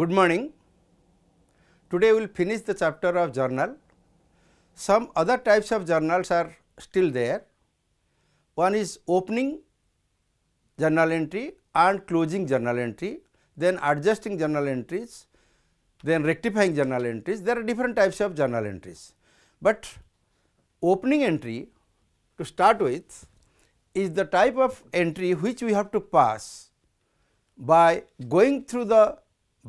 Good morning. Today we will finish the chapter of journal. Some other types of journals are still there. One is opening journal entry and closing journal entry, then adjusting journal entries, then rectifying journal entries. There are different types of journal entries. But opening entry to start with is the type of entry which we have to pass by going through the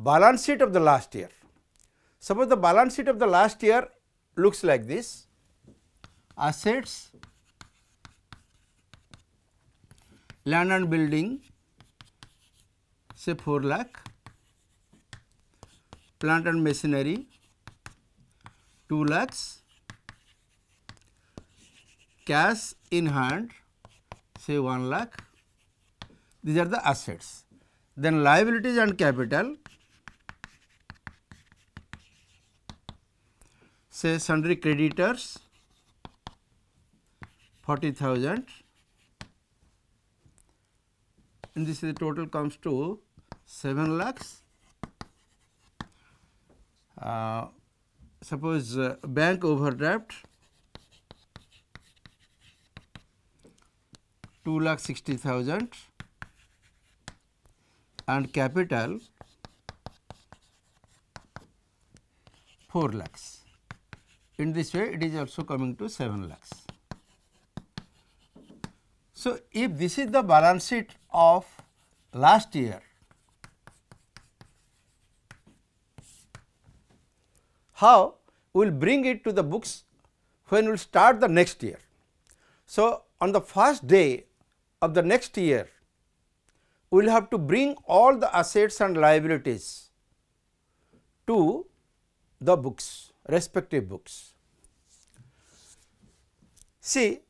balance sheet of the last year. Suppose the balance sheet of the last year looks like this assets, land and building say 4 lakh, plant and machinery 2 lakhs, cash in hand say 1 lakh, these are the assets. Then liabilities and capital say sundry creditors 40,000 and this is the total comes to 7 lakhs. Uh, suppose uh, bank overdraft 2 lakh 60,000 and capital 4 lakhs in this way it is also coming to 7 lakhs. So, if this is the balance sheet of last year, how we will bring it to the books when we will start the next year. So, on the first day of the next year, we will have to bring all the assets and liabilities to the books respective books. See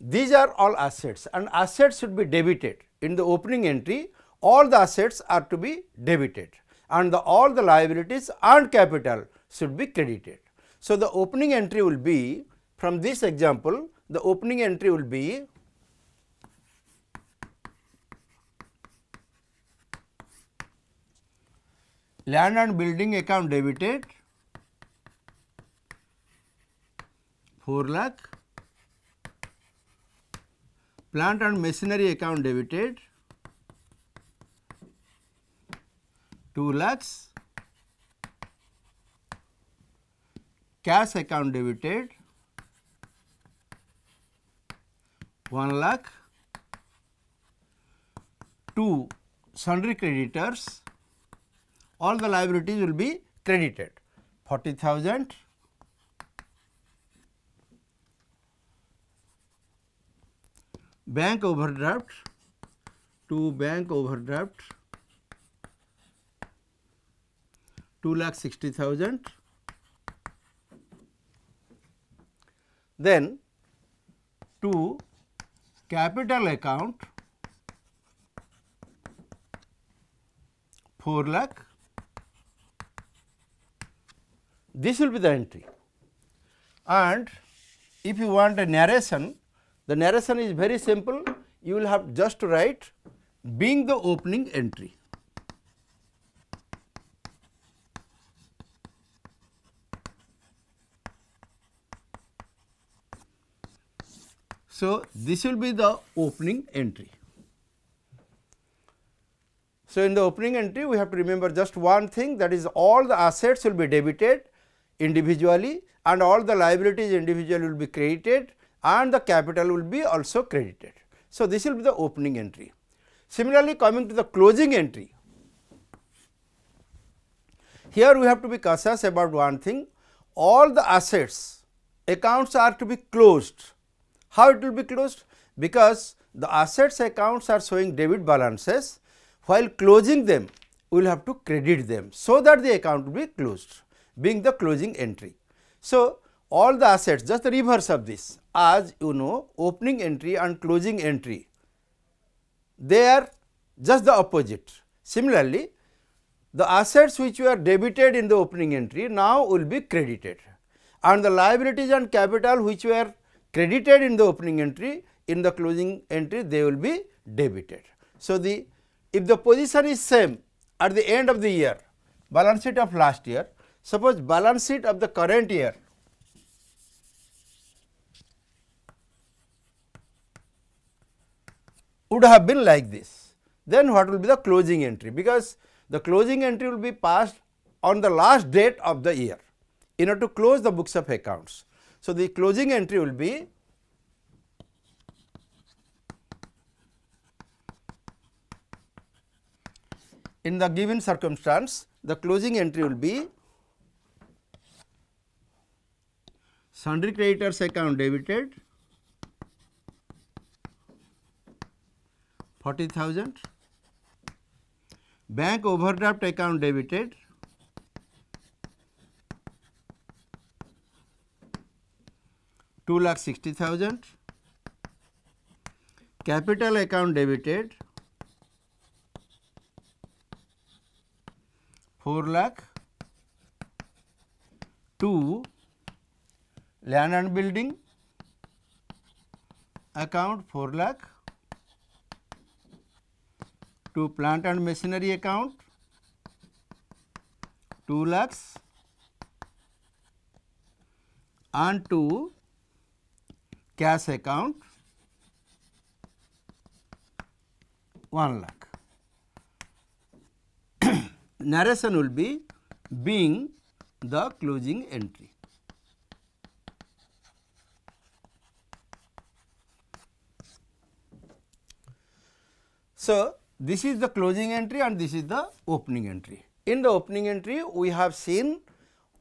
these are all assets and assets should be debited in the opening entry all the assets are to be debited and the, all the liabilities and capital should be credited. So, the opening entry will be from this example the opening entry will be land and building account debited 4 lakh plant and machinery account debited 2 lakhs cash account debited 1 lakh to sundry creditors all the liabilities will be credited 40000 bank overdraft to bank overdraft 2 lakh 60,000. Then to capital account 4 lakh. This will be the entry. And if you want a narration, the narration is very simple, you will have just to write being the opening entry. So, this will be the opening entry. So, in the opening entry we have to remember just one thing that is all the assets will be debited individually and all the liabilities individually will be credited and the capital will be also credited. So, this will be the opening entry. Similarly, coming to the closing entry, here we have to be cautious about one thing, all the assets accounts are to be closed. How it will be closed? Because the assets accounts are showing debit balances, while closing them we will have to credit them, so that the account will be closed being the closing entry. So, all the assets just the reverse of this as you know opening entry and closing entry they are just the opposite. Similarly, the assets which were debited in the opening entry now will be credited and the liabilities and capital which were credited in the opening entry in the closing entry they will be debited. So, the if the position is same at the end of the year balance sheet of last year suppose balance sheet of the current year would have been like this. Then what will be the closing entry? Because the closing entry will be passed on the last date of the year in order to close the books of accounts. So, the closing entry will be in the given circumstance the closing entry will be sundry creditors account debited forty thousand bank overdraft account debited to lakh sixty thousand capital account debited four lakh to land and building account four lakh to plant and machinery account 2 lakhs and to cash account 1 lakh. Narration will be being the closing entry. So, this is the closing entry and this is the opening entry. In the opening entry, we have seen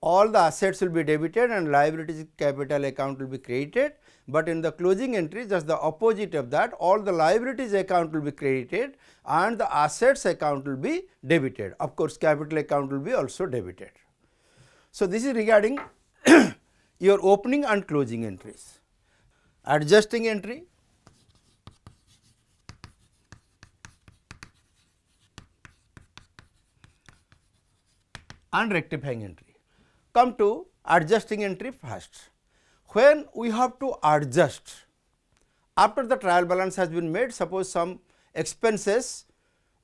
all the assets will be debited and liabilities capital account will be created, but in the closing entry just the opposite of that all the liabilities account will be credited and the assets account will be debited. Of course, capital account will be also debited. So, this is regarding your opening and closing entries. Adjusting entry and rectifying entry. Come to adjusting entry first. When we have to adjust, after the trial balance has been made, suppose some expenses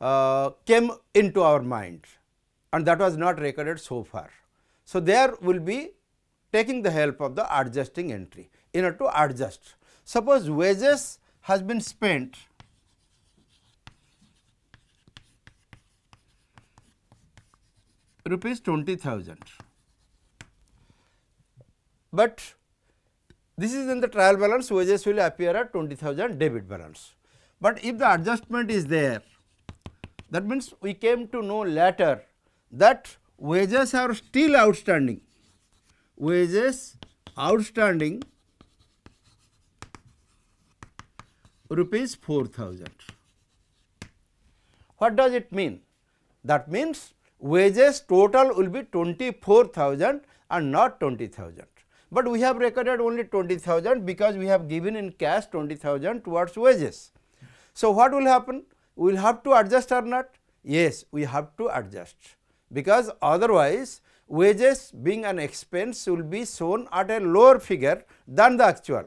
uh, came into our mind and that was not recorded so far. So, there will be taking the help of the adjusting entry in order to adjust. Suppose wages has been spent rupees 20,000. But this is in the trial balance wages will appear at 20,000 debit balance. But if the adjustment is there that means we came to know later that wages are still outstanding, wages outstanding rupees 4000. What does it mean? That means wages total will be 24,000 and not 20,000. But we have recorded only 20,000 because we have given in cash 20,000 towards wages. So, what will happen? We will have to adjust or not? Yes, we have to adjust because otherwise wages being an expense will be shown at a lower figure than the actual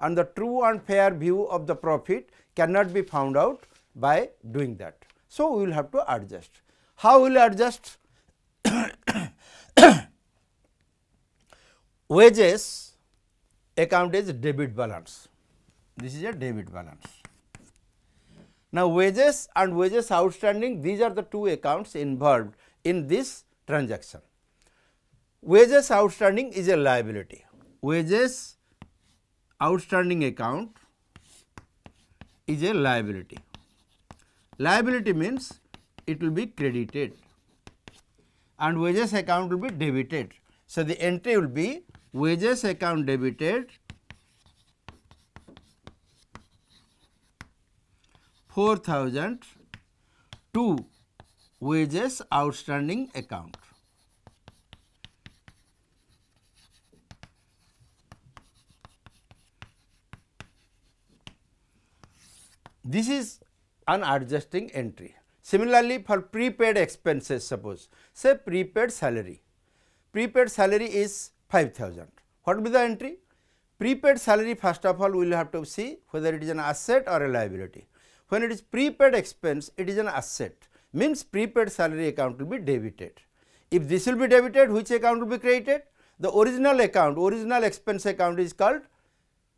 and the true and fair view of the profit cannot be found out by doing that. So, we will have to adjust how will you adjust wages account is debit balance this is a debit balance now wages and wages outstanding these are the two accounts involved in this transaction wages outstanding is a liability wages outstanding account is a liability liability means it will be credited and wages account will be debited. So, the entry will be wages account debited four thousand to wages outstanding account. This is an adjusting entry. Similarly, for prepaid expenses suppose say prepaid salary, prepaid salary is 5000. What will be the entry? Prepaid salary first of all we will have to see whether it is an asset or a liability. When it is prepaid expense it is an asset means prepaid salary account will be debited. If this will be debited which account will be created? The original account original expense account is called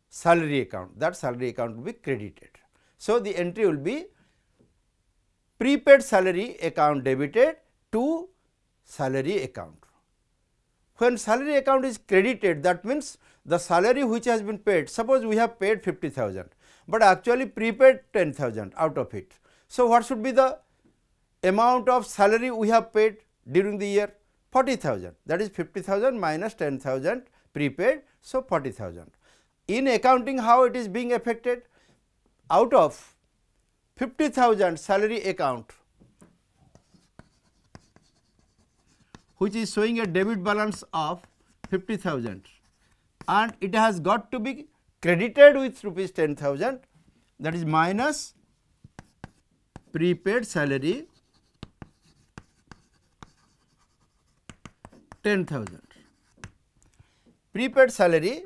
salary account that salary account will be credited. So, the entry will be prepaid salary account debited to salary account. When salary account is credited that means the salary which has been paid suppose we have paid 50,000, but actually prepaid 10,000 out of it. So, what should be the amount of salary we have paid during the year 40,000 that is 50,000 minus 10,000 prepaid. So, 40,000. In accounting how it is being affected out of 50,000 salary account which is showing a debit balance of 50,000 and it has got to be credited with rupees 10,000 that is minus prepaid salary 10,000. Prepaid salary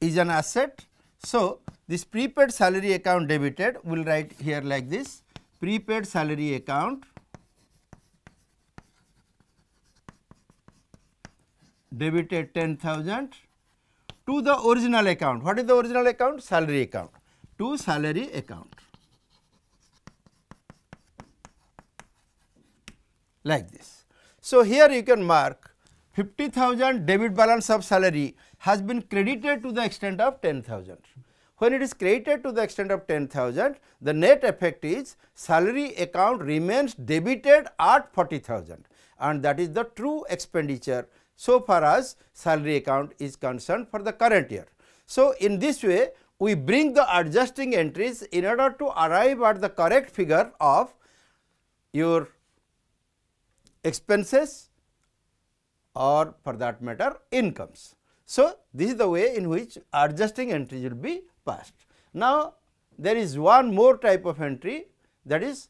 is an asset so, this prepaid salary account debited we will write here like this prepaid salary account debited 10,000 to the original account. What is the original account? Salary account to salary account like this. So, here you can mark 50,000 debit balance of salary has been credited to the extent of 10,000. When it is credited to the extent of 10,000, the net effect is salary account remains debited at 40,000 and that is the true expenditure so far as salary account is concerned for the current year. So, in this way we bring the adjusting entries in order to arrive at the correct figure of your expenses or for that matter incomes. So, this is the way in which adjusting entries will be passed. Now, there is one more type of entry that is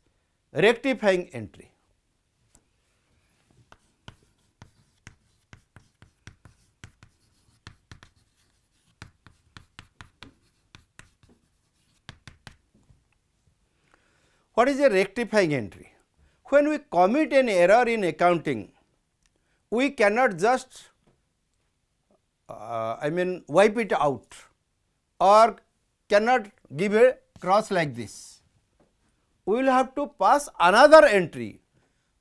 rectifying entry. What is a rectifying entry? When we commit an error in accounting, we cannot just uh, I mean wipe it out or cannot give a cross like this. We will have to pass another entry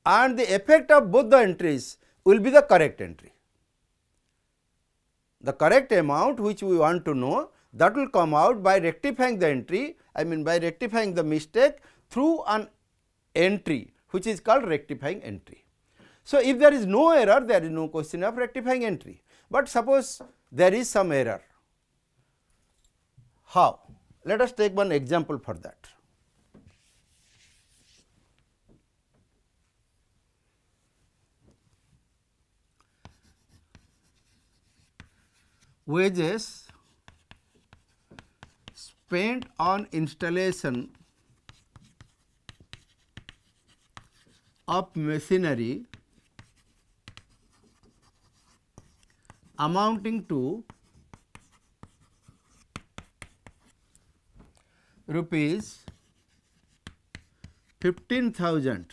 and the effect of both the entries will be the correct entry. The correct amount which we want to know that will come out by rectifying the entry I mean by rectifying the mistake through an entry which is called rectifying entry. So, if there is no error, there is no question of rectifying entry, but suppose there is some error. How? Let us take one example for that. Wages spent on installation of machinery amounting to rupees 15,000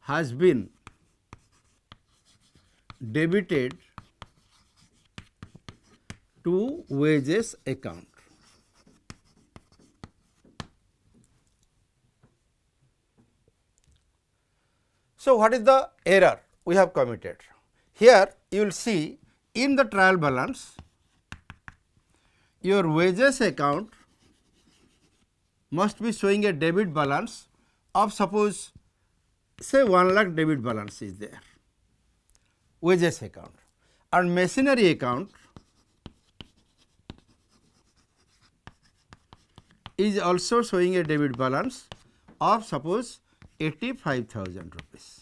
has been debited to wages account. So, what is the error we have committed? Here you will see in the trial balance your wages account must be showing a debit balance of suppose say 1 lakh debit balance is there wages account and machinery account is also showing a debit balance of suppose 85000 rupees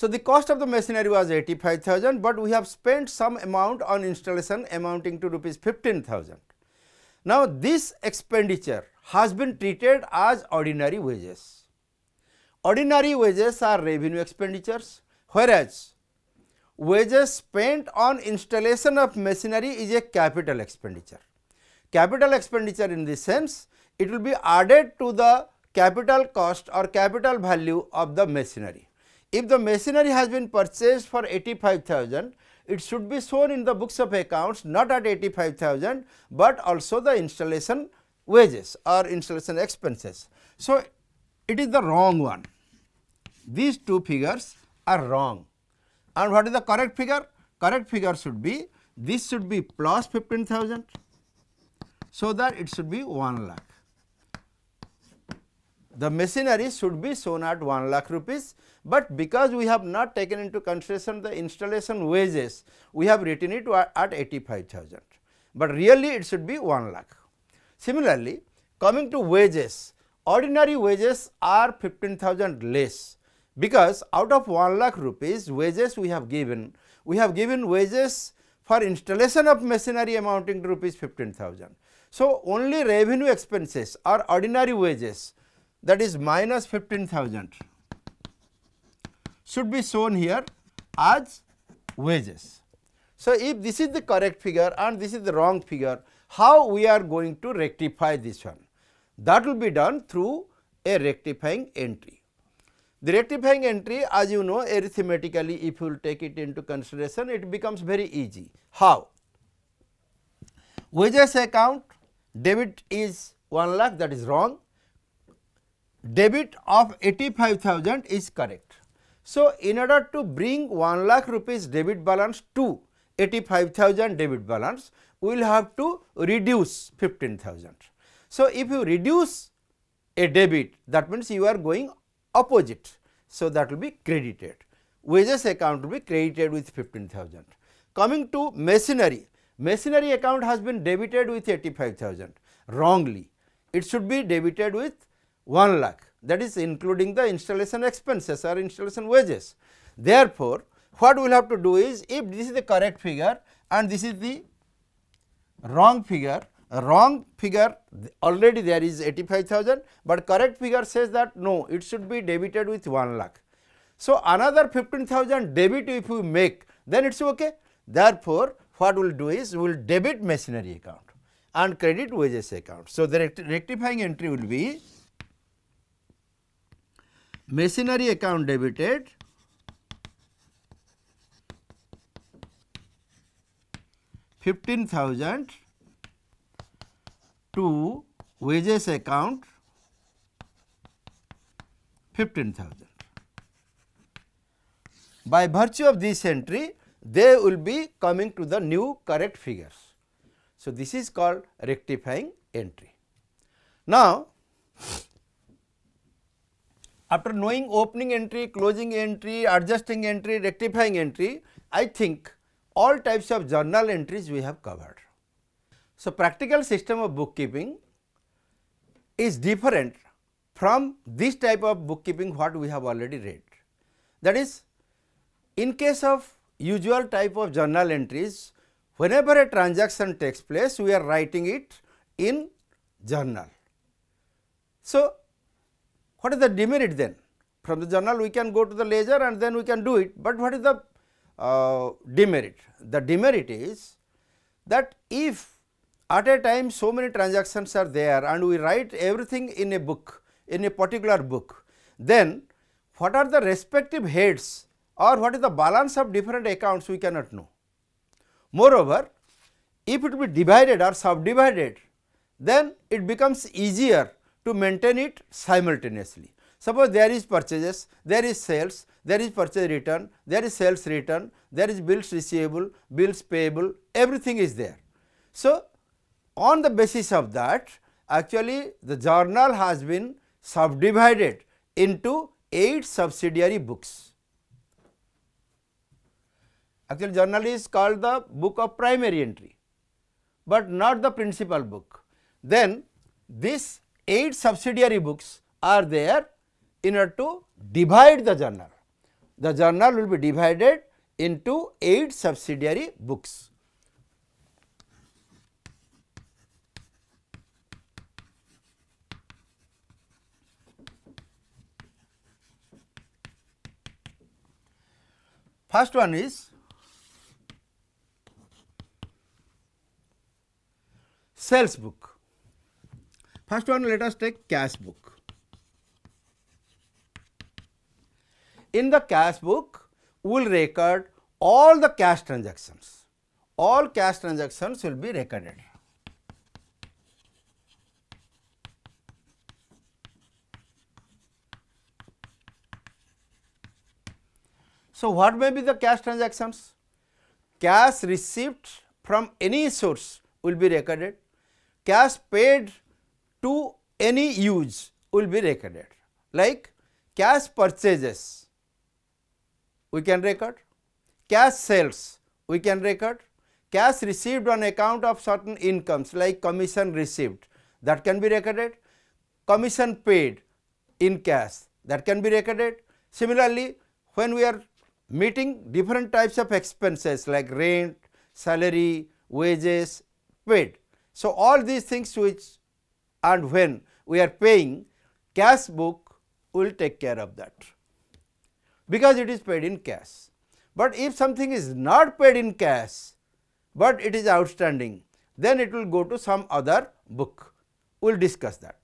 So the cost of the machinery was 85,000, but we have spent some amount on installation amounting to rupees 15,000. Now this expenditure has been treated as ordinary wages. Ordinary wages are revenue expenditures, whereas wages spent on installation of machinery is a capital expenditure. Capital expenditure in this sense, it will be added to the capital cost or capital value of the machinery. If the machinery has been purchased for 85,000, it should be shown in the books of accounts not at 85,000, but also the installation wages or installation expenses. So, it is the wrong one. These two figures are wrong. And what is the correct figure? Correct figure should be, this should be plus 15,000, so that it should be 1 lakh the machinery should be shown at 1 lakh rupees, but because we have not taken into consideration the installation wages, we have written it at 85,000, but really it should be 1 lakh. Similarly, coming to wages, ordinary wages are 15,000 less because out of 1 lakh rupees wages we have given, we have given wages for installation of machinery amounting to rupees 15,000. So, only revenue expenses or ordinary wages that is minus 15,000 should be shown here as wages. So, if this is the correct figure and this is the wrong figure, how we are going to rectify this one? That will be done through a rectifying entry. The rectifying entry as you know arithmetically if you will take it into consideration it becomes very easy. How? Wages account debit is 1 lakh that is wrong, debit of 85,000 is correct. So, in order to bring 1 lakh rupees debit balance to 85,000 debit balance, we will have to reduce 15,000. So, if you reduce a debit that means you are going opposite. So, that will be credited. Wages account will be credited with 15,000. Coming to machinery, machinery account has been debited with 85,000 wrongly. It should be debited with 1 lakh that is including the installation expenses or installation wages. Therefore, what we will have to do is if this is the correct figure and this is the wrong figure, wrong figure already there is 85,000, but correct figure says that no it should be debited with 1 lakh. So, another 15,000 debit if we make then it is okay. Therefore, what we will do is we will debit machinery account and credit wages account. So, the rectifying entry will be machinery account debited fifteen thousand to wages account fifteen thousand. By virtue of this entry, they will be coming to the new correct figures. So, this is called rectifying entry. Now, after knowing opening entry, closing entry, adjusting entry, rectifying entry, I think all types of journal entries we have covered. So, practical system of bookkeeping is different from this type of bookkeeping what we have already read. That is in case of usual type of journal entries, whenever a transaction takes place, we are writing it in journal. So, what is the demerit then? From the journal we can go to the ledger and then we can do it, but what is the uh, demerit? The demerit is that if at a time so many transactions are there and we write everything in a book, in a particular book, then what are the respective heads or what is the balance of different accounts we cannot know. Moreover, if it be divided or subdivided, then it becomes easier to maintain it simultaneously. Suppose there is purchases, there is sales, there is purchase return, there is sales return, there is bills receivable, bills payable, everything is there. So, on the basis of that actually the journal has been subdivided into 8 subsidiary books. Actually journal is called the book of primary entry, but not the principal book. Then this 8 subsidiary books are there in order to divide the journal. The journal will be divided into 8 subsidiary books. First one is sales book. First one, let us take cash book. In the cash book, we will record all the cash transactions. All cash transactions will be recorded. So, what may be the cash transactions? Cash received from any source will be recorded, cash paid to any use will be recorded like cash purchases we can record, cash sales we can record, cash received on account of certain incomes like commission received that can be recorded, commission paid in cash that can be recorded. Similarly, when we are meeting different types of expenses like rent, salary, wages paid. So, all these things which and when we are paying cash book will take care of that because it is paid in cash. But if something is not paid in cash, but it is outstanding, then it will go to some other book. We will discuss that.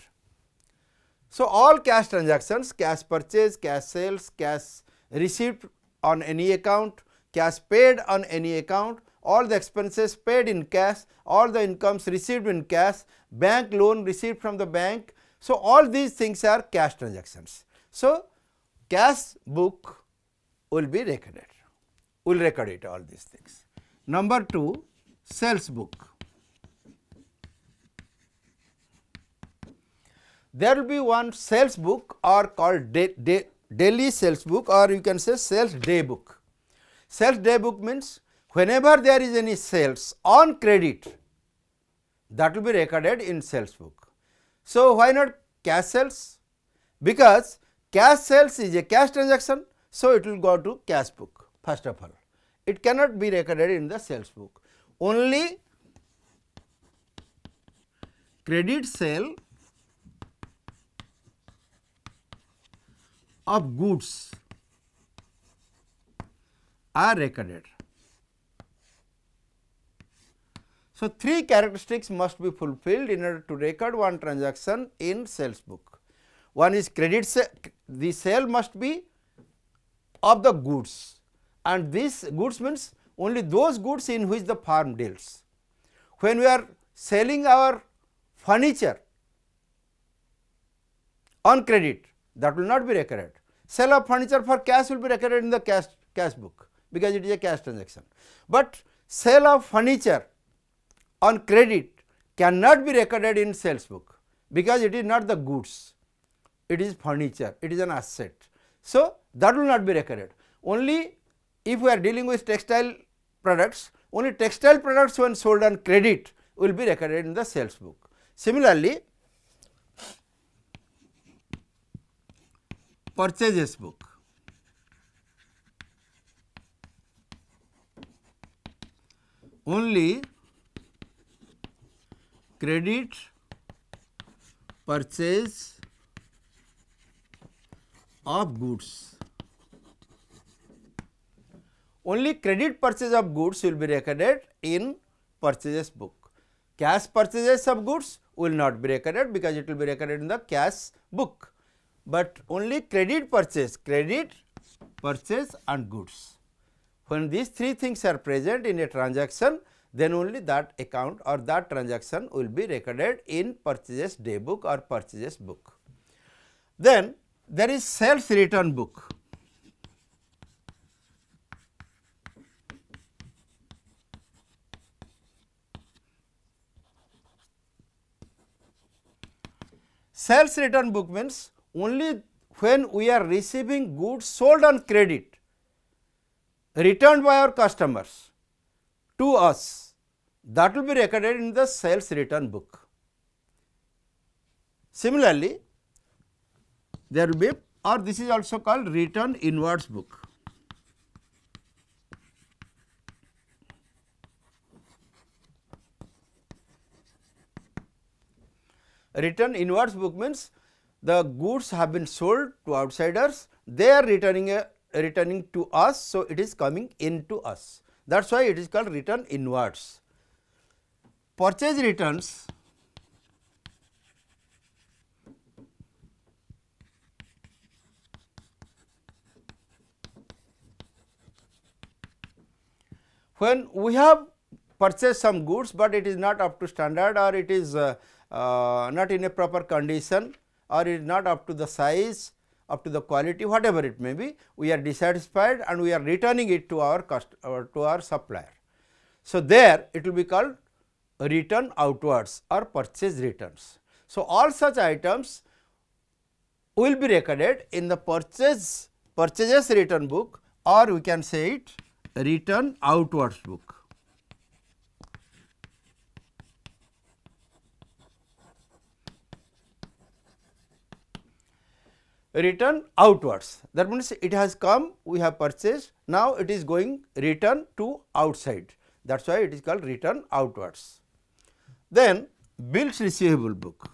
So, all cash transactions, cash purchase, cash sales, cash received on any account, cash paid on any account, all the expenses paid in cash, all the incomes received in cash bank loan received from the bank. So, all these things are cash transactions. So, cash book will be recorded, will record it all these things. Number 2 sales book. There will be one sales book or called daily sales book or you can say sales day book. Sales day book means whenever there is any sales on credit that will be recorded in sales book. So, why not cash sales? Because cash sales is a cash transaction, so it will go to cash book first of all. It cannot be recorded in the sales book. Only credit sale of goods are recorded. So, three characteristics must be fulfilled in order to record one transaction in sales book. One is credit sale, the sale must be of the goods and this goods means only those goods in which the firm deals. When we are selling our furniture on credit that will not be recorded. Sale of furniture for cash will be recorded in the cash, cash book because it is a cash transaction. But sale of furniture on credit cannot be recorded in sales book because it is not the goods, it is furniture, it is an asset. So, that will not be recorded. Only if we are dealing with textile products, only textile products when sold on credit will be recorded in the sales book. Similarly, purchases book. Only credit purchase of goods only credit purchase of goods will be recorded in purchases book cash purchases of goods will not be recorded because it will be recorded in the cash book but only credit purchase credit purchase and goods when these three things are present in a transaction then only that account or that transaction will be recorded in purchases day book or purchases book. Then there is sales return book. Sales return book means only when we are receiving goods sold on credit returned by our customers to us that will be recorded in the sales return book. Similarly, there will be or this is also called return inwards book. Return inwards book means the goods have been sold to outsiders, they are returning a, returning to us. So, it is coming into us that is why it is called return inwards. Purchase returns when we have purchased some goods, but it is not up to standard or it is uh, uh, not in a proper condition or it is not up to the size up to the quality whatever it may be, we are dissatisfied and we are returning it to our cost, uh, to our supplier. So, there it will be called return outwards or purchase returns. So, all such items will be recorded in the purchase purchases return book or we can say it return outwards book. return outwards. That means, it has come, we have purchased, now it is going return to outside. That is why it is called return outwards. Then bills receivable book.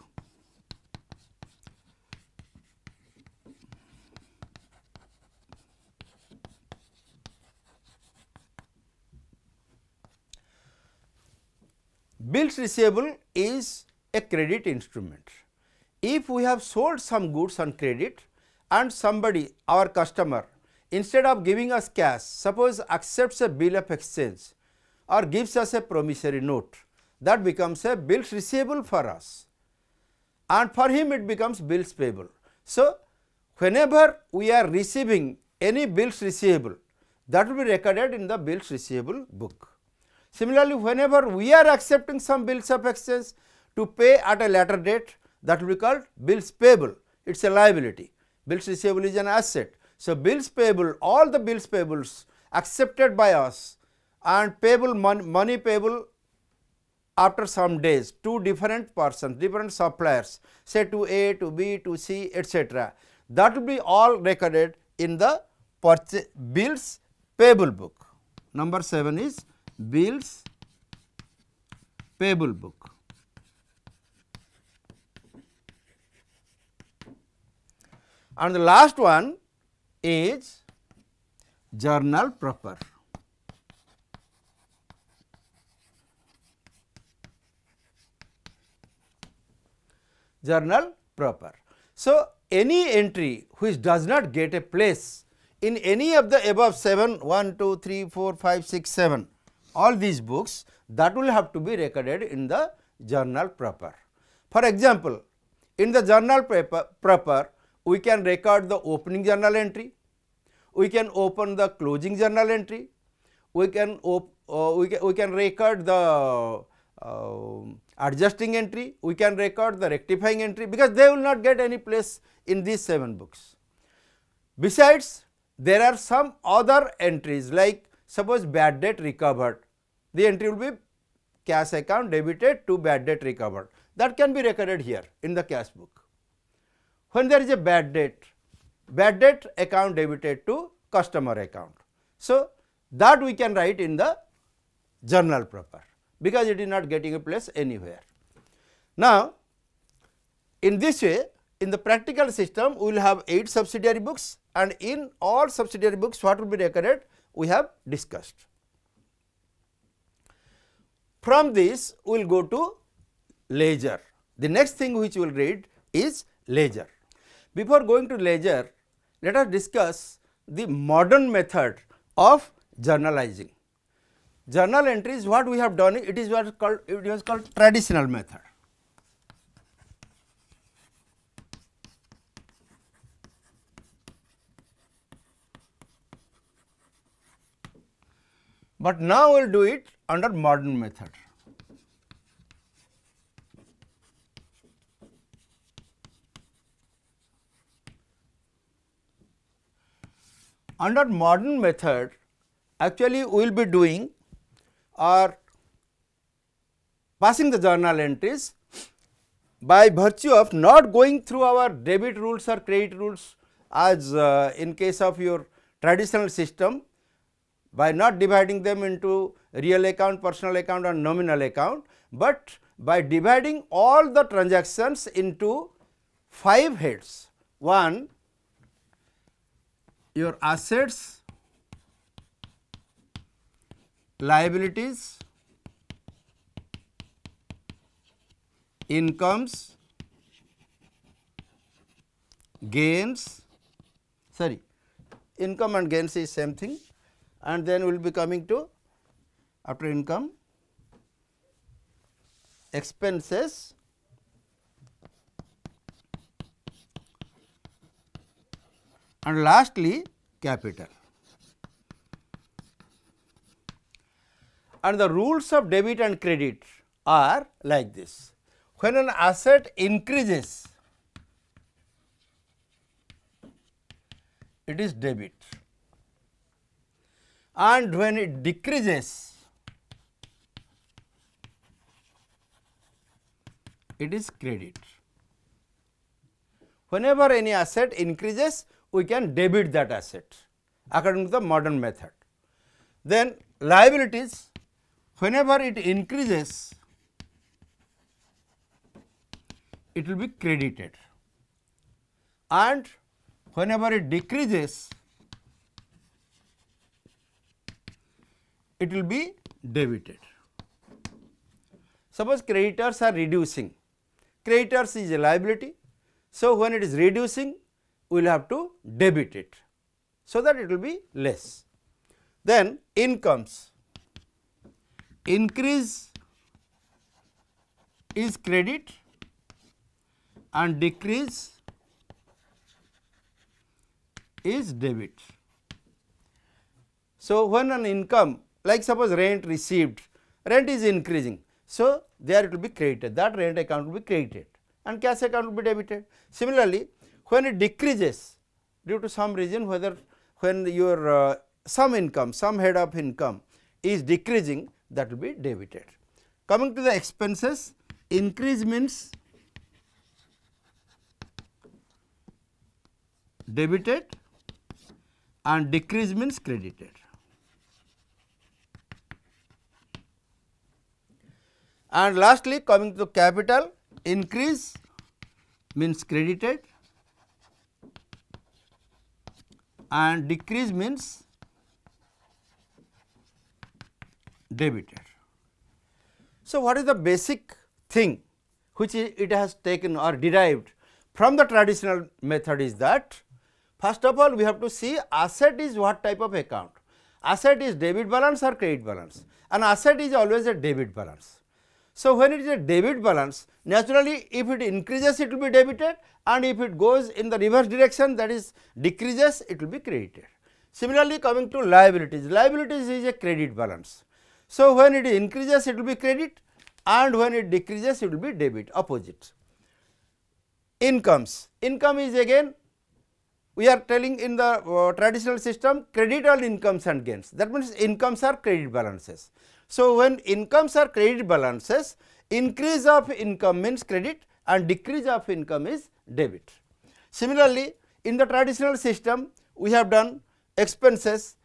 Bills receivable is a credit instrument. If we have sold some goods on credit, and somebody our customer instead of giving us cash suppose accepts a bill of exchange or gives us a promissory note that becomes a bills receivable for us and for him it becomes bills payable. So, whenever we are receiving any bills receivable that will be recorded in the bills receivable book. Similarly, whenever we are accepting some bills of exchange to pay at a later date that will be called bills payable, it is a liability. Bills receivable is an asset. So, bills payable, all the bills payables accepted by us and payable money, money payable after some days to different persons, different suppliers, say to A, to B, to C, etc. That will be all recorded in the bills payable book. Number 7 is bills payable book. and the last one is journal proper. journal proper. So, any entry which does not get a place in any of the above 7 1 2 3 4 5 6 7 all these books that will have to be recorded in the journal proper. For example, in the journal paper proper we can record the opening journal entry, we can open the closing journal entry, we can, uh, we, we can record the uh, adjusting entry, we can record the rectifying entry because they will not get any place in these 7 books. Besides, there are some other entries like suppose bad debt recovered, the entry will be cash account debited to bad debt recovered that can be recorded here in the cash book when there is a bad debt, bad debt account debited to customer account. So, that we can write in the journal proper because it is not getting a place anywhere. Now, in this way in the practical system we will have 8 subsidiary books and in all subsidiary books what will be recorded we have discussed. From this we will go to ledger. The next thing which we will read is ledger. Before going to ledger, let us discuss the modern method of journalizing. Journal entries. what we have done, it is what called was called traditional method. But now we will do it under modern method. Under modern method actually we will be doing or passing the journal entries by virtue of not going through our debit rules or credit rules as uh, in case of your traditional system by not dividing them into real account, personal account and nominal account, but by dividing all the transactions into 5 heads. One your assets, liabilities, incomes, gains, sorry, income and gains is same thing and then we will be coming to after income expenses and lastly capital. And the rules of debit and credit are like this. When an asset increases, it is debit and when it decreases, it is credit. Whenever any asset increases, we can debit that asset according to the modern method. Then liabilities, whenever it increases, it will be credited and whenever it decreases, it will be debited. Suppose creditors are reducing, creditors is a liability. So, when it is reducing, we will have to debit it, so that it will be less. Then in comes increase is credit and decrease is debit. So, when an income like suppose rent received, rent is increasing. So, there it will be credited that rent account will be credited and cash account will be debited. Similarly, when it decreases due to some reason whether when your uh, some income, some head of income is decreasing that will be debited. Coming to the expenses, increase means debited and decrease means credited. And lastly, coming to capital, increase means credited and decrease means debited. So, what is the basic thing which it has taken or derived from the traditional method is that first of all we have to see asset is what type of account. Asset is debit balance or credit balance and asset is always a debit balance. So, when it is a debit balance, naturally if it increases it will be debited and if it goes in the reverse direction that is decreases it will be credited. Similarly, coming to liabilities, liabilities is a credit balance. So, when it increases it will be credit and when it decreases it will be debit opposite. Incomes, income is again we are telling in the uh, traditional system credit all incomes and gains that means incomes are credit balances. So, when incomes are credit balances, increase of income means credit and decrease of income is debit. Similarly, in the traditional system, we have done expenses,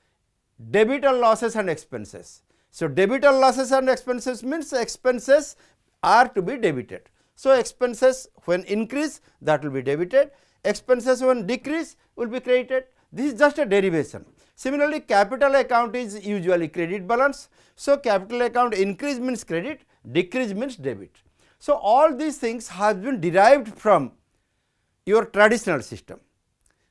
debit and losses and expenses. So, debit and losses and expenses means expenses are to be debited. So, expenses when increase that will be debited, expenses when decrease will be credited. This is just a derivation. Similarly, capital account is usually credit balance. So, capital account increase means credit, decrease means debit. So, all these things have been derived from your traditional system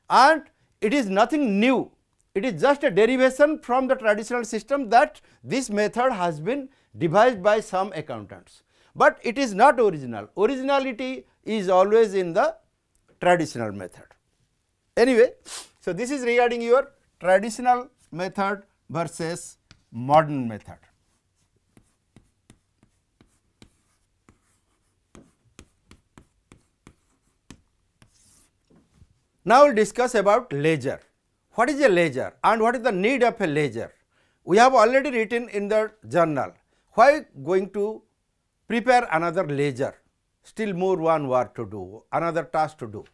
and it is nothing new. It is just a derivation from the traditional system that this method has been devised by some accountants, but it is not original. Originality is always in the traditional method. Anyway, so this is regarding your traditional method versus modern method. Now, we will discuss about laser. What is a laser and what is the need of a laser? We have already written in the journal. Why going to prepare another laser? Still more one work to do, another task to do.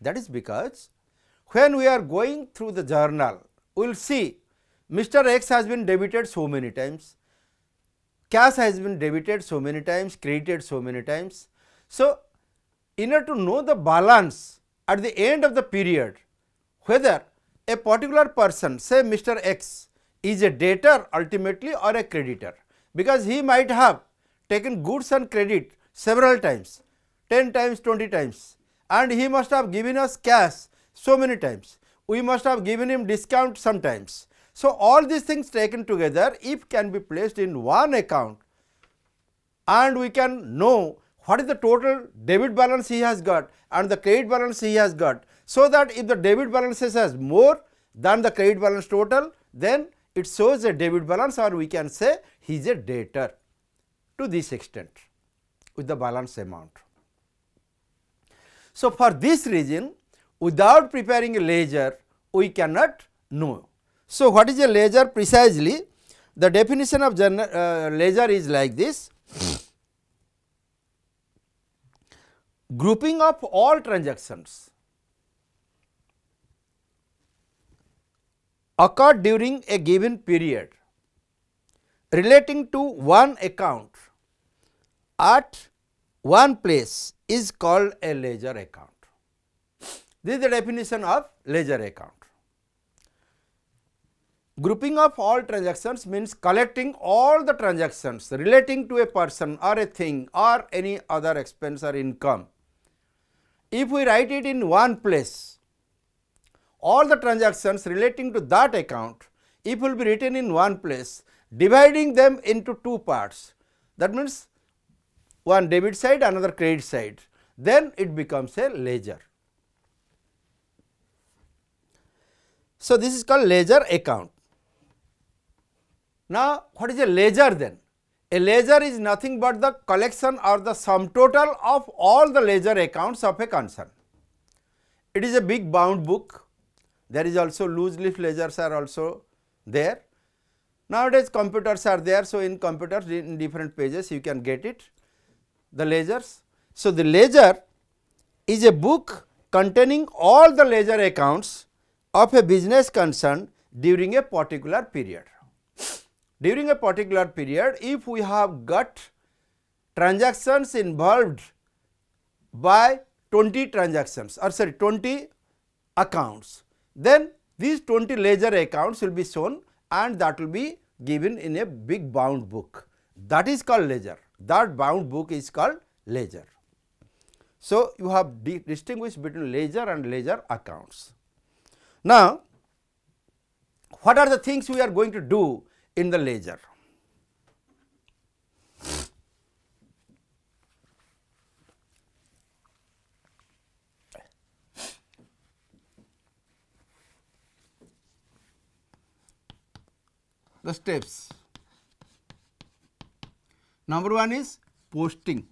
That is because when we are going through the journal, we will see Mr. X has been debited so many times, cash has been debited so many times, credited so many times. So, in order to know the balance at the end of the period, whether a particular person say Mr. X is a debtor ultimately or a creditor, because he might have taken goods and credit several times, 10 times, 20 times and he must have given us cash so many times. We must have given him discount sometimes. So, all these things taken together, if can be placed in one account and we can know what is the total debit balance he has got and the credit balance he has got. So, that if the debit balance has more than the credit balance total, then it shows a debit balance or we can say he is a debtor to this extent with the balance amount. So, for this reason without preparing a laser we cannot know. So, what is a laser precisely? The definition of uh, laser is like this grouping of all transactions occur during a given period relating to one account at one place is called a ledger account. This is the definition of ledger account. Grouping of all transactions means collecting all the transactions relating to a person or a thing or any other expense or income. If we write it in one place, all the transactions relating to that account, it will be written in one place, dividing them into two parts. That means one debit side, another credit side. Then it becomes a ledger. So, this is called ledger account. Now, what is a ledger then? A ledger is nothing but the collection or the sum total of all the ledger accounts of a concern. It is a big bound book. There is also loose leaf ledgers are also there. Nowadays computers are there. So, in computers in different pages you can get it the ledgers. So, the ledger is a book containing all the ledger accounts of a business concern during a particular period. During a particular period, if we have got transactions involved by 20 transactions or sorry 20 accounts, then these 20 ledger accounts will be shown and that will be given in a big bound book. That is called ledger. That bound book is called ledger. So, you have distinguished between ledger and ledger accounts. Now, what are the things we are going to do in the laser? The steps. Number one is posting.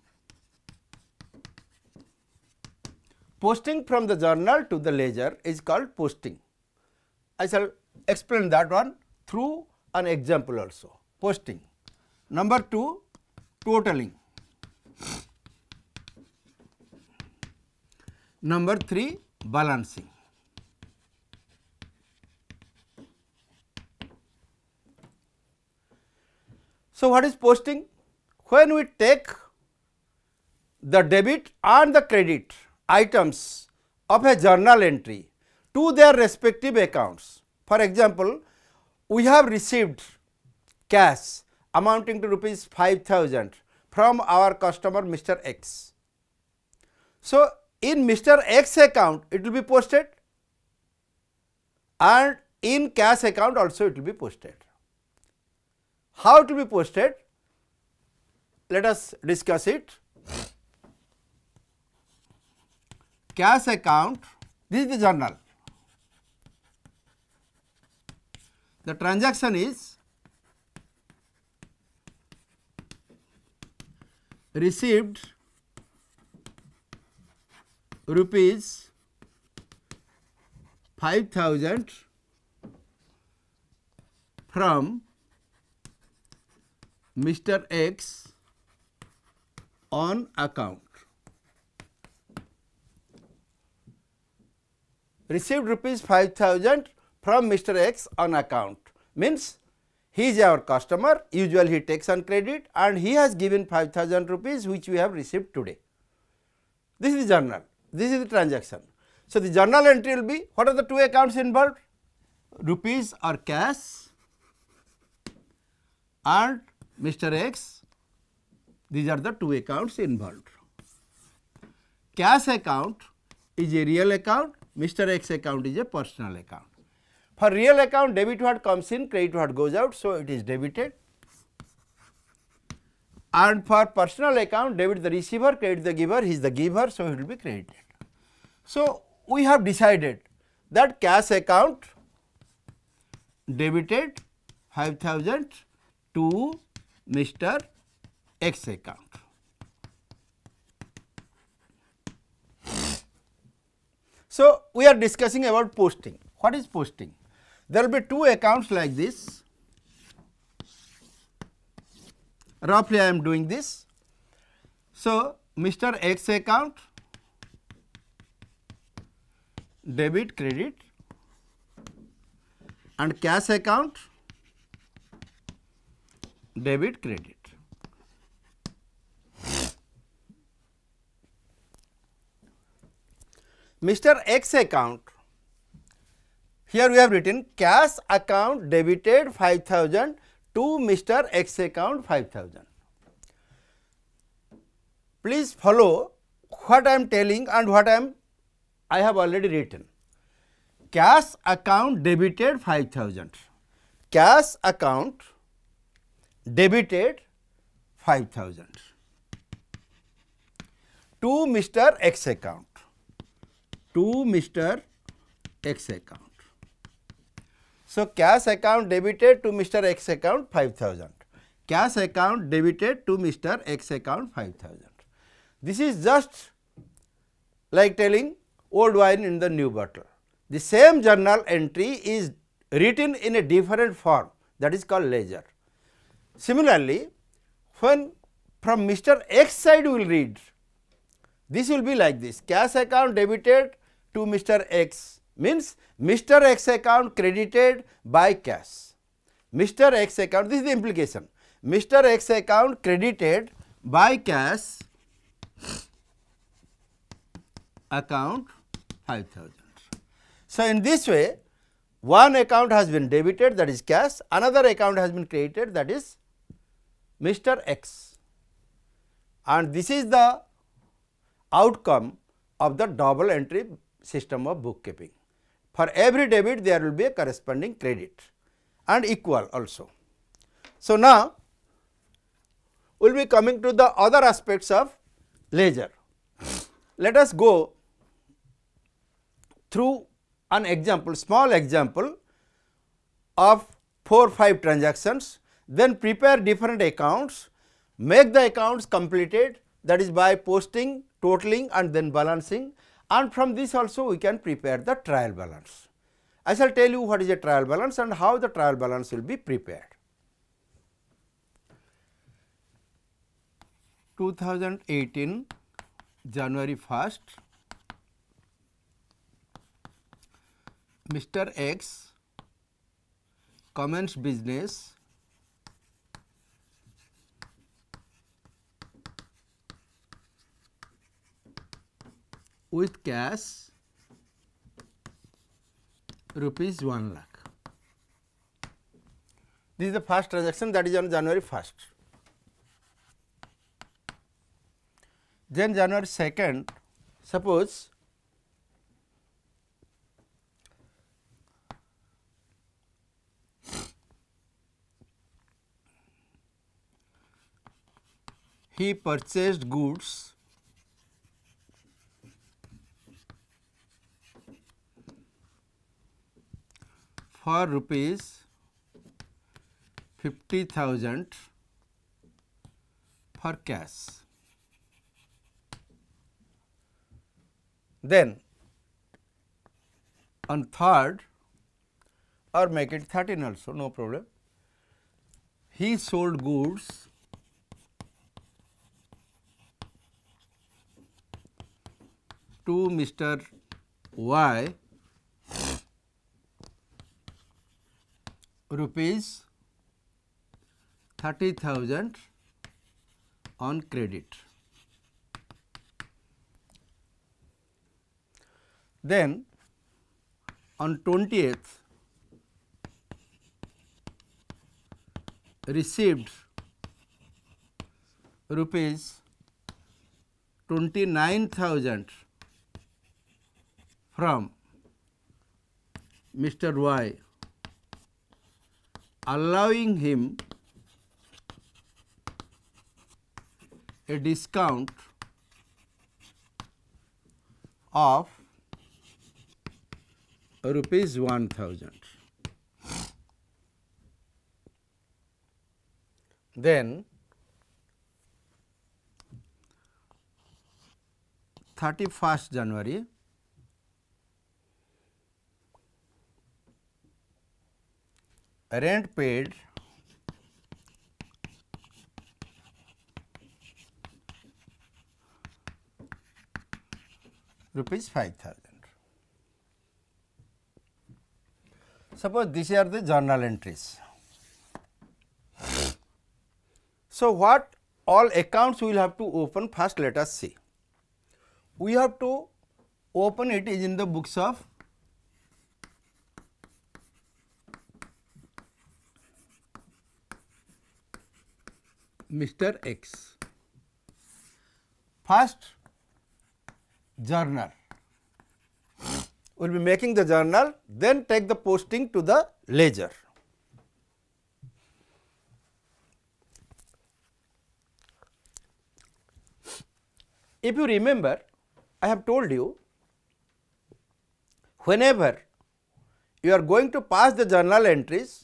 Posting from the journal to the laser is called posting. I shall explain that one through an example also posting. Number 2 totaling. Number 3 balancing. So, what is posting? When we take the debit and the credit items of a journal entry to their respective accounts. For example, we have received cash amounting to rupees 5000 from our customer Mr. X. So, in Mr. X account it will be posted and in cash account also it will be posted. How it will be posted? Let us discuss it. Cash account, this is the journal the transaction is received rupees 5000 from Mr. X on account. Received rupees 5000 from Mr. X on account means he is our customer usually he takes on credit and he has given 5000 rupees which we have received today. This is journal, this is the transaction. So, the journal entry will be what are the two accounts involved rupees or cash and Mr. X these are the two accounts involved. Cash account is a real account, Mr. X account is a personal account. For real account debit what comes in credit what goes out so it is debited and for personal account debit the receiver credit the giver he is the giver so it will be credited. So, we have decided that cash account debited 5000 to Mr. X account. So, we are discussing about posting. What is posting? There will be two accounts like this. Roughly, I am doing this. So, Mr. X account debit credit and cash account debit credit. Mr. X account here we have written cash account debited 5000 to Mr. X account 5000. Please follow what I am telling and what I am I have already written. Cash account debited 5000. Cash account debited 5000 to Mr. X account to Mr. X account. So, cash account debited to Mr. X account 5000. Cash account debited to Mr. X account 5000. This is just like telling old wine in the new bottle. The same journal entry is written in a different form that is called ledger. Similarly, when from Mr. X side we will read, this will be like this cash account debited to Mr. X means Mr. X account credited by cash. Mr. X account, this is the implication. Mr. X account credited by cash account 5000. So, in this way, one account has been debited that is cash, another account has been created that is Mr. X and this is the outcome of the double entry system of bookkeeping. For every debit there will be a corresponding credit and equal also. So, now we will be coming to the other aspects of ledger. Let us go through an example, small example of 4 5 transactions, then prepare different accounts, make the accounts completed that is by posting, totaling and then balancing and from this also we can prepare the trial balance. I shall tell you what is a trial balance and how the trial balance will be prepared. 2018 January 1st, Mr. X commenced business with cash rupees 1 lakh. This is the first transaction that is on January 1st. Then January 2nd, suppose he purchased goods for rupees 50,000 for cash. Then on third or make it 13 also no problem. He sold goods to Mr. Y rupees 30,000 on credit. Then on 20th received rupees 29,000 from Mr. Y allowing him a discount of rupees 1000. Then 31st January rent paid rupees 5000. Suppose these are the journal entries. So, what all accounts we will have to open first let us see. We have to open it is in the books of Mr. X. First, journal will be making the journal, then take the posting to the ledger. If you remember, I have told you whenever you are going to pass the journal entries,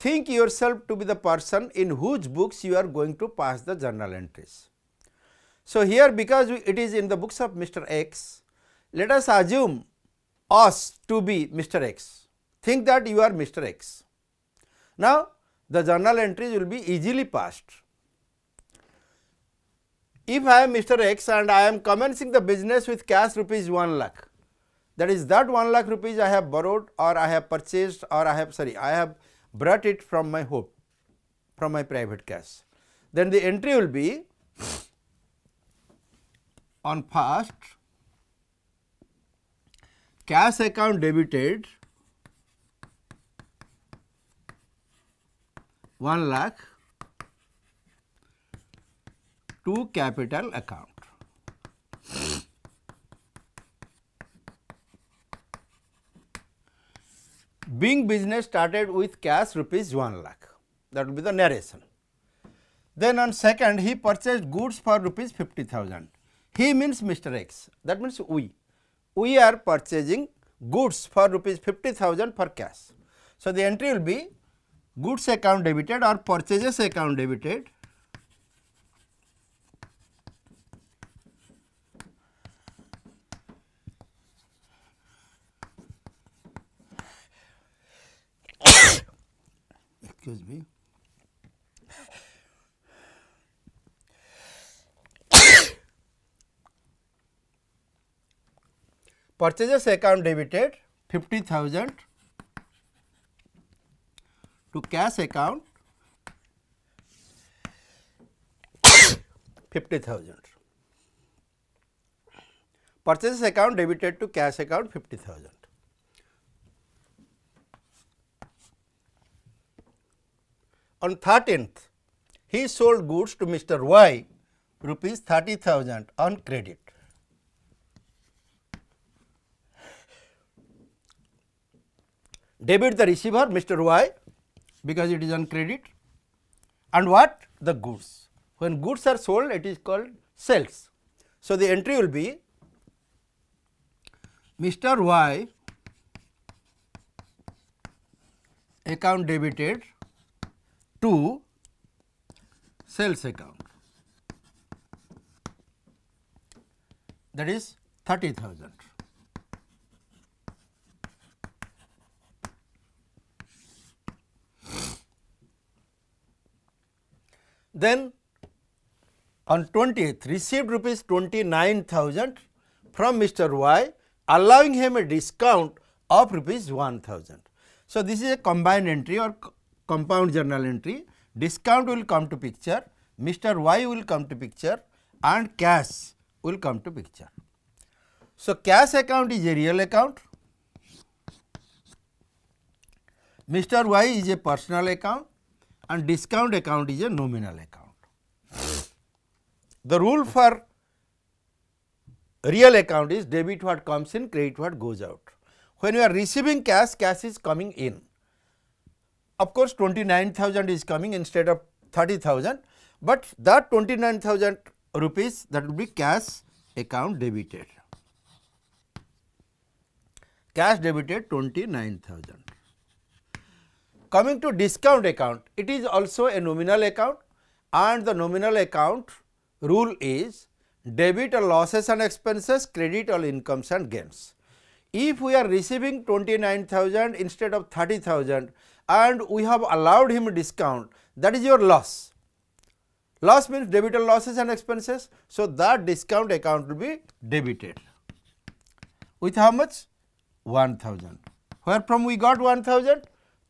Think yourself to be the person in whose books you are going to pass the journal entries. So, here because it is in the books of Mr. X, let us assume us to be Mr. X. Think that you are Mr. X. Now, the journal entries will be easily passed. If I am Mr. X and I am commencing the business with cash rupees 1 lakh, that is that 1 lakh rupees I have borrowed or I have purchased or I have sorry, I have brought it from my hope, from my private cache. Then the entry will be on first cash account debited 1 lakh to capital account. Bing business started with cash rupees 1 lakh. That will be the narration. Then on second, he purchased goods for rupees 50,000. He means Mr. X. That means we. We are purchasing goods for rupees 50,000 for cash. So, the entry will be goods account debited or purchases account debited excuse me. Purchases account debited fifty thousand to cash account fifty thousand. Purchases account debited to cash account fifty thousand. On 13th, he sold goods to Mr. Y rupees 30,000 on credit. Debit the receiver Mr. Y because it is on credit and what? The goods. When goods are sold it is called sales. So, the entry will be Mr. Y account debited to sales account that is 30,000. Then on 20th received rupees 29,000 from Mr. Y allowing him a discount of rupees 1000. So, this is a combined entry or compound journal entry, discount will come to picture, Mr. Y will come to picture and cash will come to picture. So, cash account is a real account, Mr. Y is a personal account and discount account is a nominal account. The rule for real account is debit what comes in, credit what goes out. When you are receiving cash, cash is coming in of course 29000 is coming instead of 30000 but that 29000 rupees that will be cash account debited. Cash debited 29000. Coming to discount account, it is also a nominal account and the nominal account rule is debit all losses and expenses, credit all incomes and gains. If we are receiving 29000 instead of 30000, and we have allowed him discount that is your loss. Loss means debitor losses and expenses. So, that discount account will be debited with how much 1000 where from we got 1000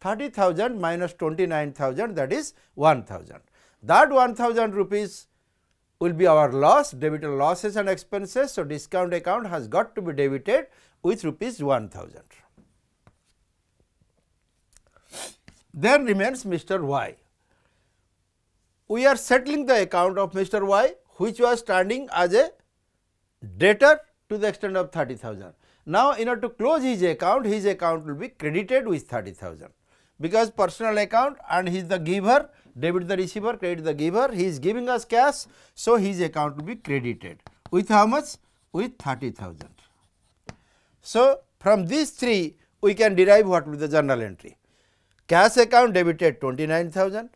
30000 minus 29000 that is 1000 that 1000 rupees will be our loss debitor losses and expenses so discount account has got to be debited with rupees 1000 Then remains Mr. Y. We are settling the account of Mr. Y which was standing as a debtor to the extent of 30,000. Now, in order to close his account, his account will be credited with 30,000 because personal account and he is the giver, debit the receiver, credit the giver, he is giving us cash. So, his account will be credited with how much? With 30,000. So, from these three, we can derive what will be the journal entry. Cash account debited twenty nine thousand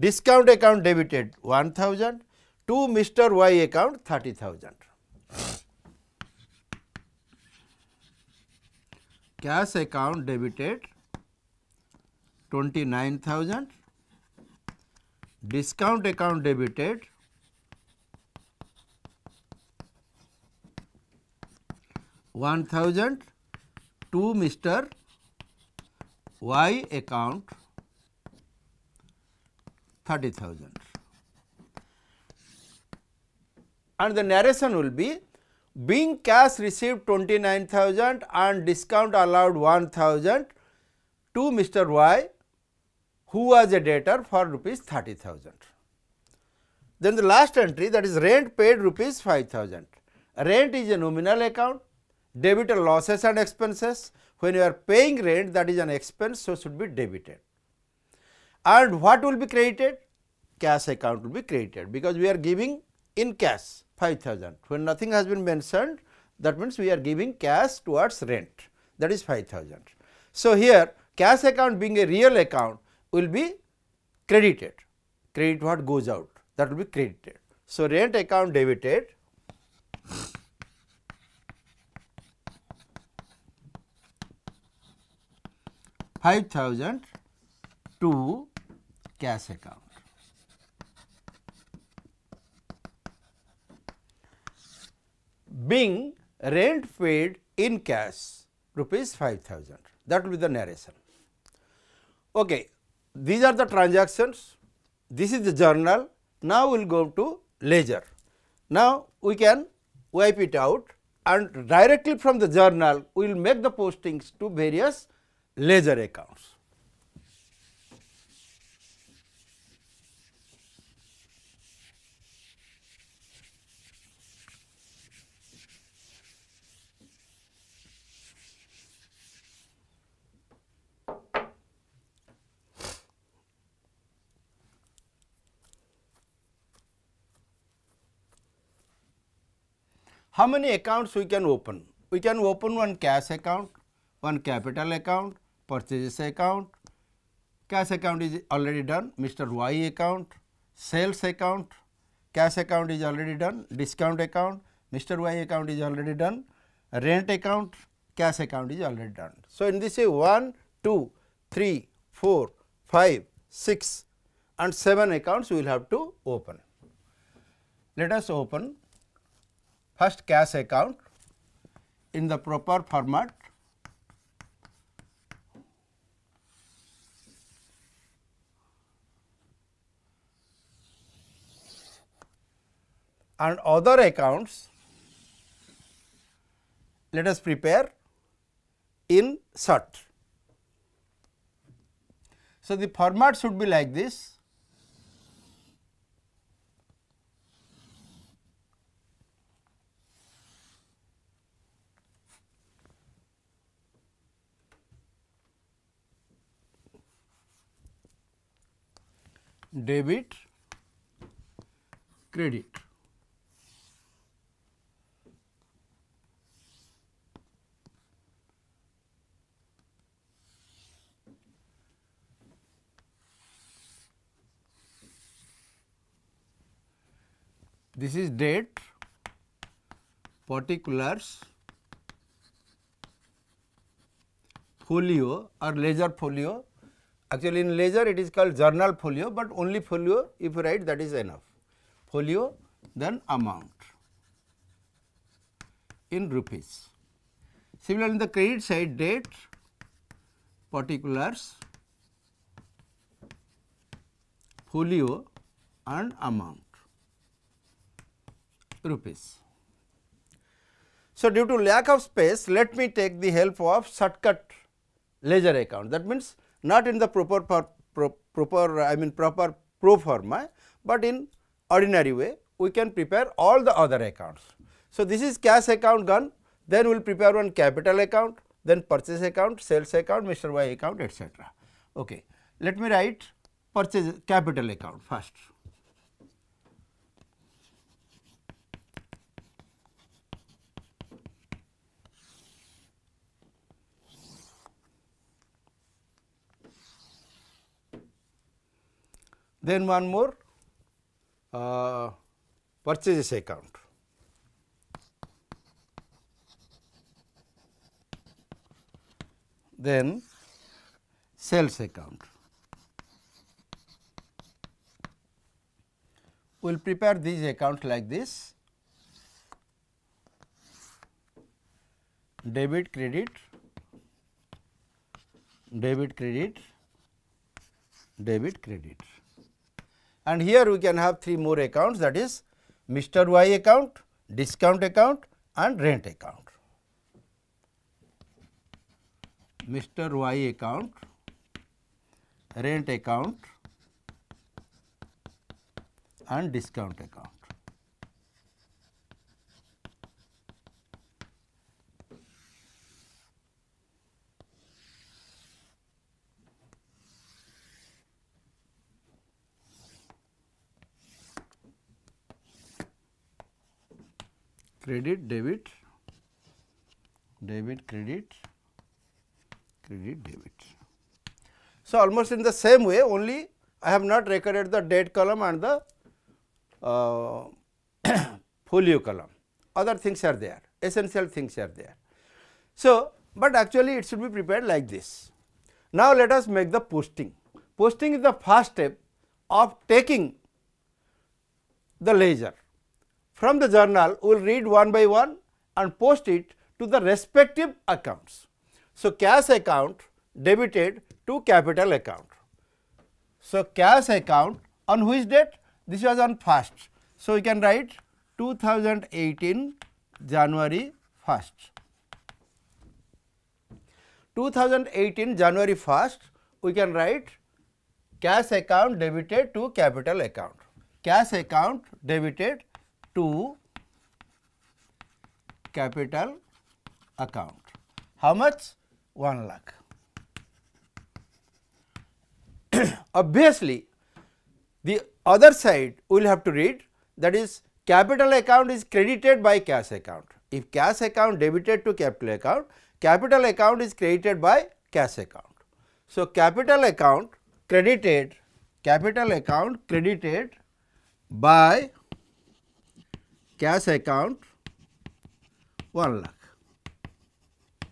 discount account debited one thousand to mister Y account thirty thousand cash account debited twenty nine thousand discount account debited one thousand to mister Y account 30,000. And the narration will be being cash received 29,000 and discount allowed 1,000 to Mr. Y who was a debtor for rupees 30,000. Then the last entry that is rent paid rupees 5,000. Rent is a nominal account, debit and losses and expenses, when you are paying rent that is an expense so should be debited. And what will be credited? Cash account will be credited because we are giving in cash 5000. When nothing has been mentioned that means we are giving cash towards rent that is 5000. So, here cash account being a real account will be credited, credit what goes out that will be credited. So, rent account debited 5000 to cash account. Being rent paid in cash rupees 5000 that will be the narration. Okay, these are the transactions, this is the journal, now we will go to ledger. Now, we can wipe it out and directly from the journal we will make the postings to various ledger accounts. how many accounts we can open? We can open one cash account, one capital account, purchases account, cash account is already done, Mr. Y account, sales account, cash account is already done, discount account, Mr. Y account is already done, rent account, cash account is already done. So, in this way 1, 2, 3, 4, 5, 6 and 7 accounts we will have to open. Let us open first cash account in the proper format and other accounts let us prepare in SUT. So, the format should be like this. debit credit This is date, particulars, folio or ledger folio. Actually, in ledger it is called journal folio, but only folio if you write that is enough. Folio then amount in rupees. Similarly, in the credit side date, particulars, folio and amount rupees. So, due to lack of space, let me take the help of shortcut ledger account. That means, not in the proper pro, proper I mean proper pro forma, but in ordinary way we can prepare all the other accounts. So, this is cash account gone, then we will prepare one capital account, then purchase account, sales account, Mr. Y account, etc. Okay. Let me write purchase capital account first. Then one more uh, purchases account. Then sales account. We will prepare these accounts like this debit credit debit credit debit credit and here we can have three more accounts that is Mr. Y account, discount account and rent account. Mr. Y account, rent account and discount account. credit debit debit credit credit debit. So, almost in the same way only I have not recorded the date column and the uh, folio column other things are there essential things are there. So, but actually it should be prepared like this. Now, let us make the posting. Posting is the first step of taking the ledger from the journal we will read one by one and post it to the respective accounts. So, cash account debited to capital account. So, cash account on which date? This was on first. So, we can write 2018 January 1st. 2018 January 1st, we can write cash account debited to capital account. Cash account debited to capital account. How much? 1 lakh. Obviously, the other side we will have to read that is capital account is credited by cash account. If cash account debited to capital account, capital account is credited by cash account. So, capital account credited, capital account credited by cash account one lakh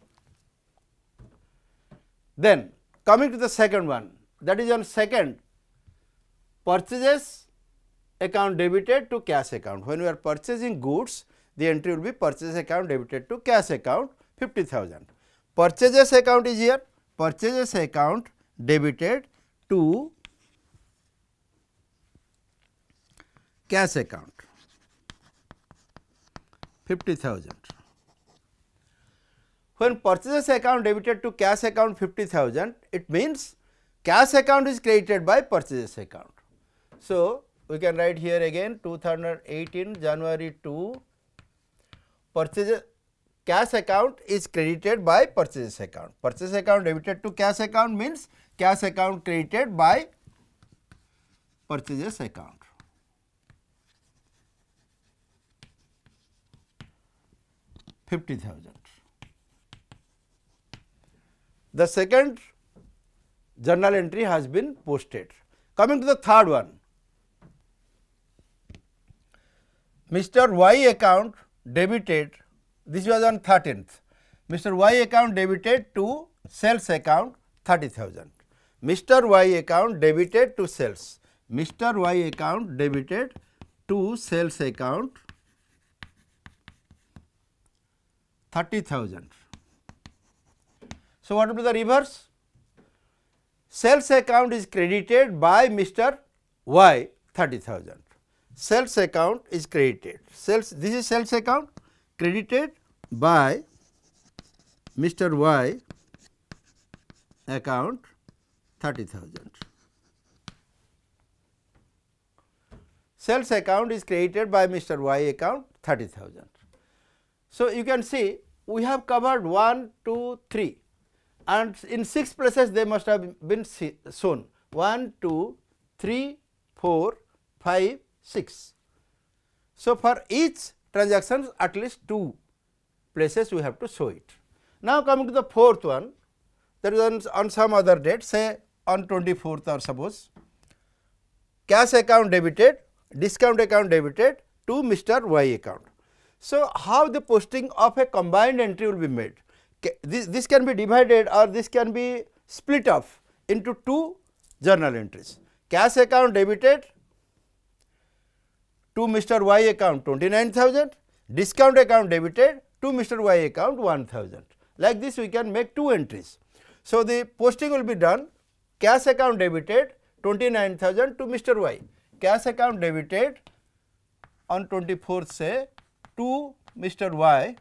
then coming to the second one that is on second purchases account debited to cash account when you are purchasing goods the entry will be purchase account debited to cash account fifty thousand purchases account is here purchases account debited to cash account 50,000. When purchases account debited to cash account 50,000, it means cash account is created by purchases account. So, we can write here again 2018 January 2 purchase cash account is credited by purchases account. Purchase account debited to cash account means cash account credited by purchases account. 50,000. The second journal entry has been posted. Coming to the third one, Mr. Y account debited, this was on 13th, Mr. Y account debited to sales account 30,000. Mr. Y account debited to sales, Mr. Y account debited to sales account 30,000. So, what will be the reverse? Sales account is credited by Mr. Y 30,000. Sales account is credited. Sales this is sales account credited by Mr. Y account 30,000. Sales account is created by Mr. Y account 30,000. So, you can see we have covered 1, 2, 3 and in 6 places they must have been shown 1, 2, 3, 4, 5, 6. So, for each transaction, at least 2 places we have to show it. Now, coming to the fourth one that is on, on some other date say on 24th or suppose cash account debited, discount account debited to Mr. Y account. So, how the posting of a combined entry will be made? This, this can be divided or this can be split up into two journal entries. Cash account debited to Mr. Y account 29,000, discount account debited to Mr. Y account 1000. Like this we can make two entries. So, the posting will be done cash account debited 29,000 to Mr. Y, cash account debited on 24th say to Mr. Y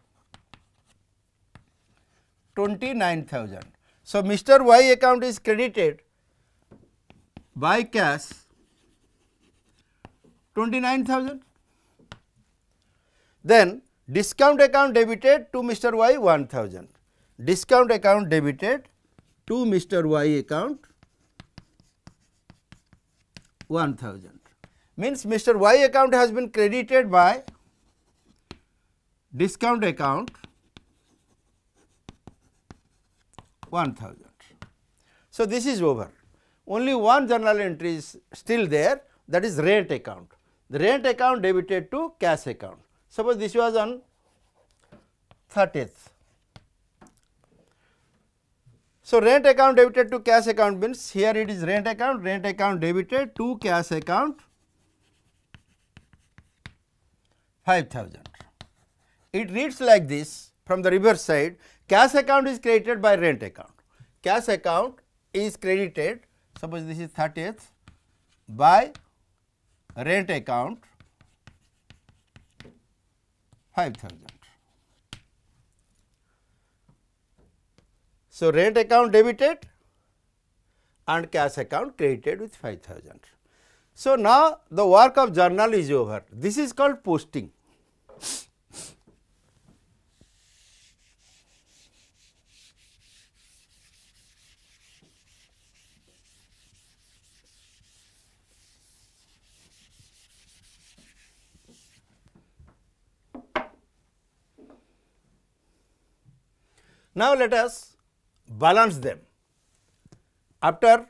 29,000. So, Mr. Y account is credited by cash 29,000. Then discount account debited to Mr. Y 1000. Discount account debited to Mr. Y account 1000 means Mr. Y account has been credited by discount account 1000. So, this is over only one journal entry is still there that is rent account the rent account debited to cash account. Suppose this was on 30th. So, rent account debited to cash account means here it is rent account, rent account debited to cash account 5000. It reads like this from the reverse side, cash account is created by rent account. Cash account is credited, suppose this is 30th, by rent account 5000. So, rent account debited and cash account credited with 5000. So, now the work of journal is over. This is called posting. Now, let us balance them. After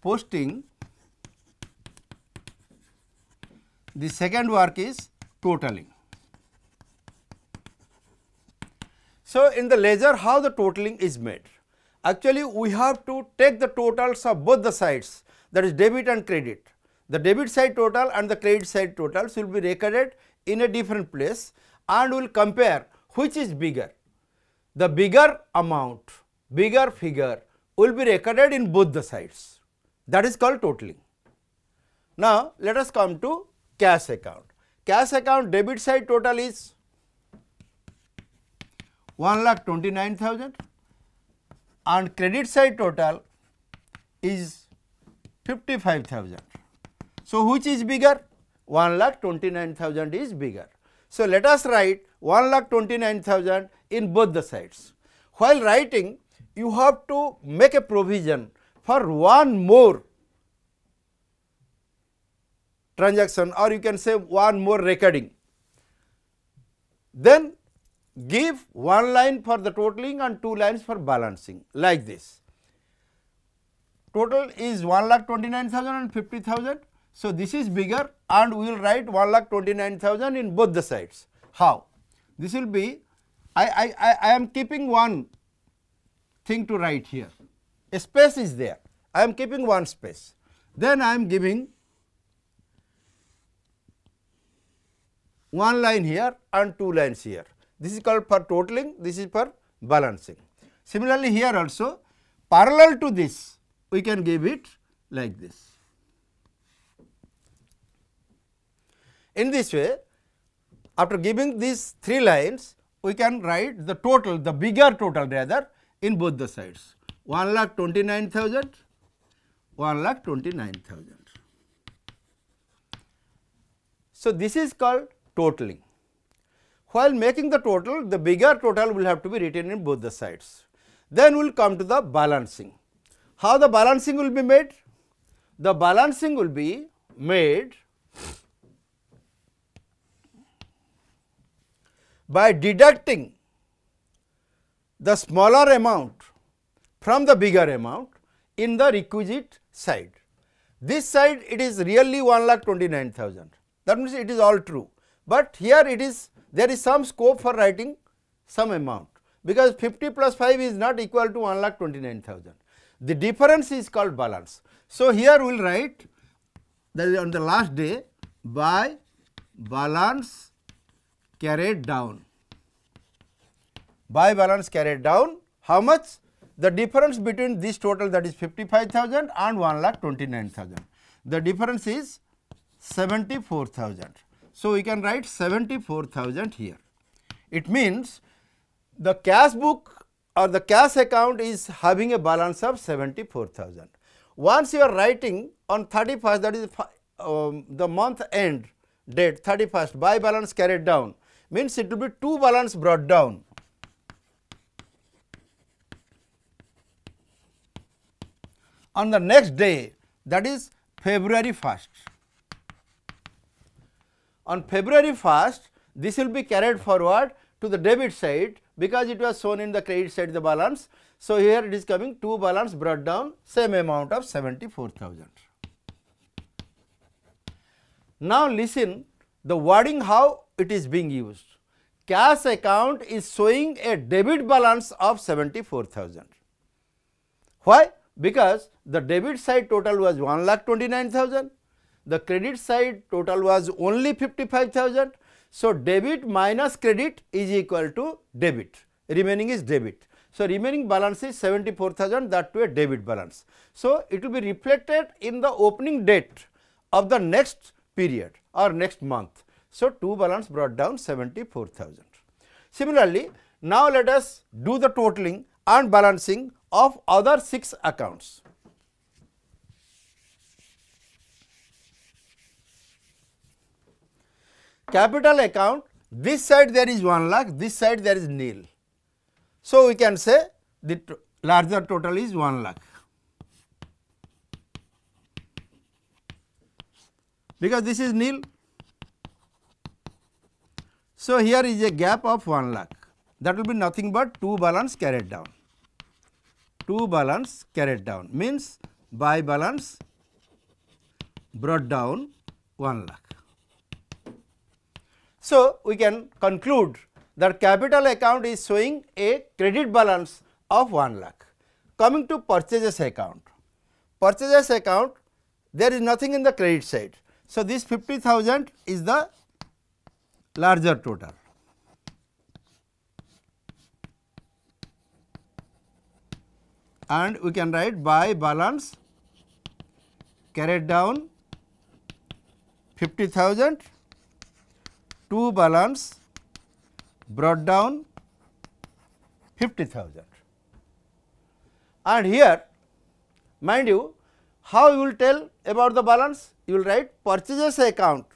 posting, the second work is totaling. So, in the ledger how the totaling is made? Actually, we have to take the totals of both the sides that is debit and credit. The debit side total and the credit side totals will be recorded in a different place and will compare which is bigger the bigger amount, bigger figure will be recorded in both the sides that is called totaling. Now, let us come to cash account. Cash account debit side total is 1 lakh 29,000 and credit side total is 55,000. So, which is bigger? 1 lakh 29,000 is bigger. So, let us write 1,29,000 in both the sides. While writing, you have to make a provision for one more transaction or you can say one more recording. Then give one line for the totaling and two lines for balancing like this. Total is 1,29,000 and 50,000. So, this is bigger and we will write 1,29,000 in both the sides. How? This will be, I, I, I, am keeping one thing to write here. A space is there. I am keeping one space. Then I am giving one line here and two lines here. This is called for totaling, this is for balancing. Similarly, here also parallel to this we can give it like this. In this way after giving these three lines, we can write the total, the bigger total rather in both the sides 1 lakh 29,000, 1 lakh 29,000. So, this is called totaling. While making the total, the bigger total will have to be written in both the sides. Then we will come to the balancing. How the balancing will be made? The balancing will be made by deducting the smaller amount from the bigger amount in the requisite side. This side it is really 1 lakh 29,000 that means it is all true, but here it is there is some scope for writing some amount because 50 plus 5 is not equal to 1 lakh 29,000. The difference is called balance. So, here we will write that on the last day by balance carried down. By balance carried down, how much? The difference between this total that is 55,000 and 1,29,000. The difference is 74,000. So, we can write 74,000 here. It means the cash book or the cash account is having a balance of 74,000. Once you are writing on 31st that is um, the month end date 31st buy balance carried down means it will be two balance brought down. On the next day that is February 1st. On February 1st this will be carried forward to the debit side because it was shown in the credit side the balance. So, here it is coming 2 balance brought down same amount of 74,000. Now, listen the wording how it is being used. Cash account is showing a debit balance of 74,000. Why? Because the debit side total was 1,29,000, the credit side total was only 55,000. So, debit minus credit is equal to debit, remaining is debit. So, remaining balance is 74,000 that to a debit balance. So, it will be reflected in the opening date of the next period or next month. So, two balance brought down 74,000. Similarly, now let us do the totaling and balancing of other six accounts. Capital account, this side there is 1 lakh, this side there is nil. So, we can say the larger total is 1 lakh. because this is nil. So, here is a gap of 1 lakh that will be nothing but 2 balance carried down, 2 balance carried down means by balance brought down 1 lakh. So, we can conclude that capital account is showing a credit balance of 1 lakh. Coming to purchases account, purchases account there is nothing in the credit side so, this 50,000 is the larger total. and we can write by balance carried down 50,000 to balance brought down 50,000 and here mind you how you will tell about the balance? You will write purchases account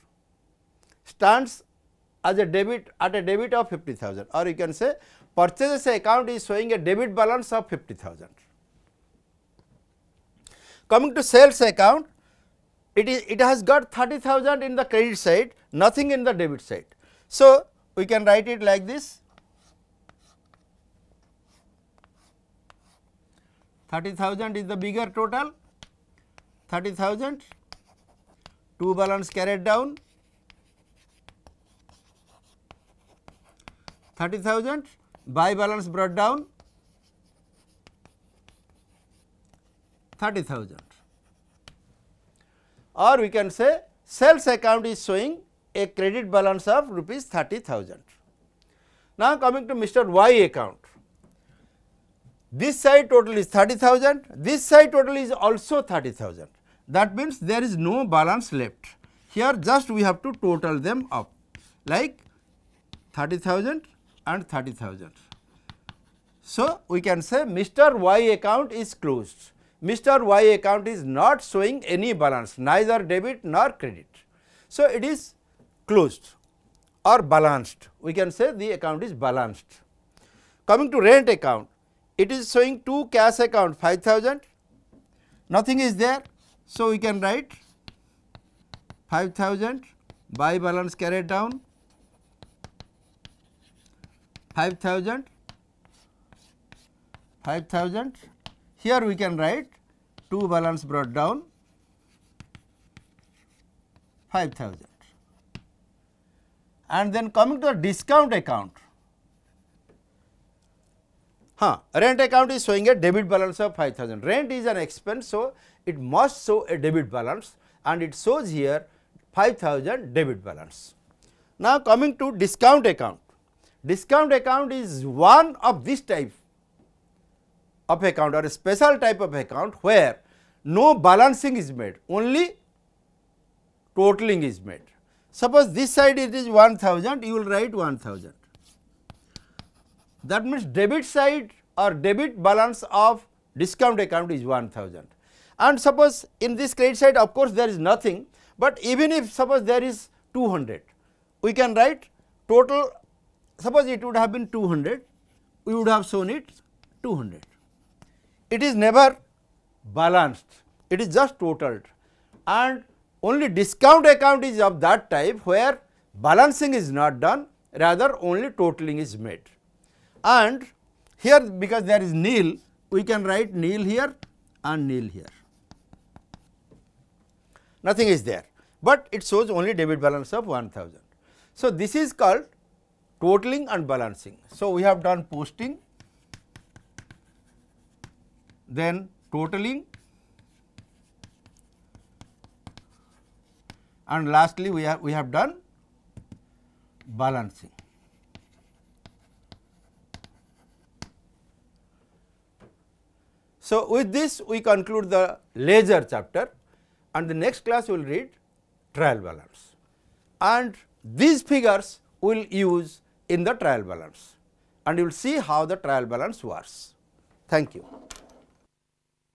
stands as a debit at a debit of 50,000 or you can say purchases account is showing a debit balance of 50,000. Coming to sales account, it is it has got 30,000 in the credit side, nothing in the debit side. So, we can write it like this 30,000 is the bigger total 30000 two balloons carried down 30000 buy balance brought down 30000 or we can say sales account is showing a credit balance of rupees 30000 now coming to mr y account this side total is 30000 this side total is also 30000 that means there is no balance left. Here just we have to total them up like 30,000 and 30,000. So, we can say Mr. Y account is closed. Mr. Y account is not showing any balance neither debit nor credit. So, it is closed or balanced we can say the account is balanced. Coming to rent account it is showing two cash account 5000 nothing is there so, we can write 5000 by balance carried down 5000 5000 here we can write 2 balance brought down 5000 and then coming to the discount account huh rent account is showing a debit balance of 5000 rent is an expense so it must show a debit balance and it shows here 5000 debit balance. Now, coming to discount account. Discount account is one of this type of account or a special type of account where no balancing is made, only totaling is made. Suppose this side it is 1000, you will write 1000. That means debit side or debit balance of discount account is 1000 and suppose in this credit side of course there is nothing, but even if suppose there is 200, we can write total suppose it would have been 200, we would have shown it 200. It is never balanced, it is just totaled and only discount account is of that type where balancing is not done rather only totaling is made. And here because there is nil, we can write nil here and nil here nothing is there, but it shows only debit balance of 1000. So, this is called totaling and balancing. So, we have done posting, then totaling and lastly we have we have done balancing. So, with this we conclude the ledger chapter and the next class we will read trial balance. And these figures we will use in the trial balance and you will see how the trial balance works. Thank you.